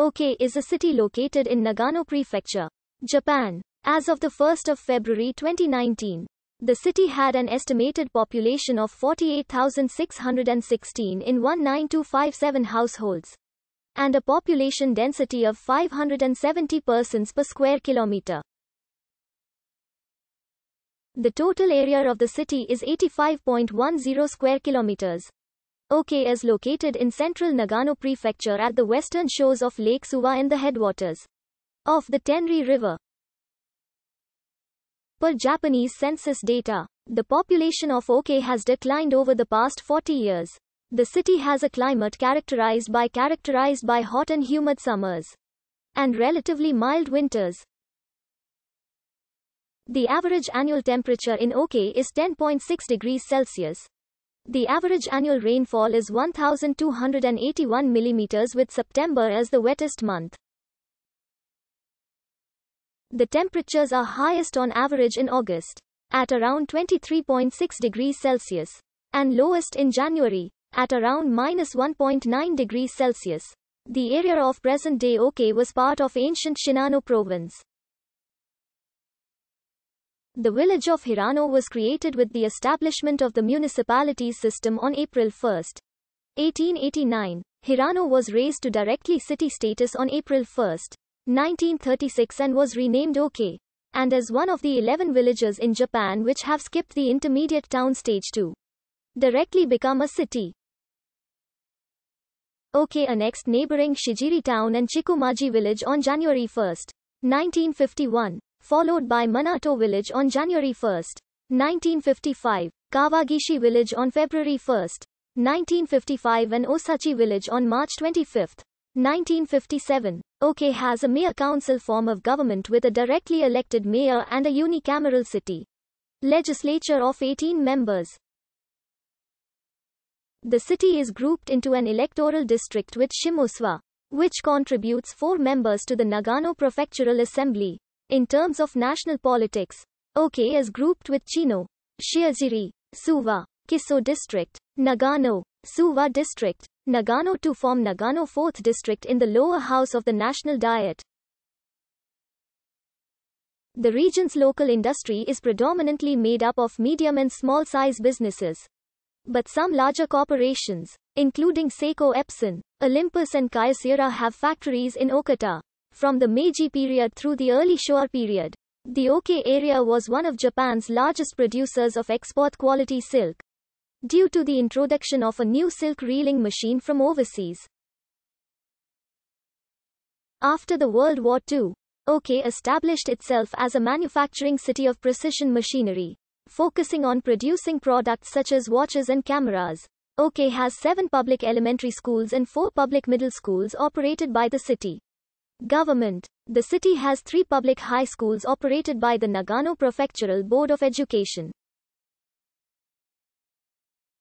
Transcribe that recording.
Oke is a city located in Nagano Prefecture, Japan. As of the 1st of February 2019, the city had an estimated population of 48,616 in 19257 households and a population density of 570 persons per square kilometer. The total area of the city is 85.10 square kilometers. OK is located in central Nagano Prefecture at the western shores of Lake Suwa in the headwaters of the Tenri River. Per Japanese census data, the population of OK has declined over the past 40 years. The city has a climate characterized by characterized by hot and humid summers and relatively mild winters. The average annual temperature in OK is 10.6 degrees Celsius. The average annual rainfall is 1,281 mm with September as the wettest month. The temperatures are highest on average in August, at around 23.6 degrees Celsius, and lowest in January, at around minus 1.9 degrees Celsius. The area of present-day Oke was part of ancient Shinano province. The village of Hirano was created with the establishment of the municipality system on April 1, 1889. Hirano was raised to directly city status on April 1, 1936 and was renamed OK. And as one of the 11 villages in Japan which have skipped the intermediate town stage to directly become a city. OK annexed neighboring Shijiri town and Chikumaji village on January 1, 1951 followed by Manato village on January 1, 1955, Kawagishi village on February 1, 1955 and Osachi village on March 25, 1957. OK has a mayor-council form of government with a directly elected mayor and a unicameral city legislature of 18 members. The city is grouped into an electoral district with Shimoswa, which contributes four members to the Nagano Prefectural Assembly. In terms of national politics, OK is grouped with Chino, Shiajiri, Suva, Kiso district, Nagano, Suva district, Nagano to form Nagano 4th district in the lower house of the National Diet. The region's local industry is predominantly made up of medium and small size businesses. But some larger corporations, including Seiko Epson, Olympus and Kyocera have factories in Okata from the Meiji period through the early Showa period. The Oke area was one of Japan's largest producers of export quality silk. Due to the introduction of a new silk reeling machine from overseas. After the World War II, Oke established itself as a manufacturing city of precision machinery, focusing on producing products such as watches and cameras. OK has seven public elementary schools and four public middle schools operated by the city. Government The city has three public high schools operated by the Nagano Prefectural Board of Education.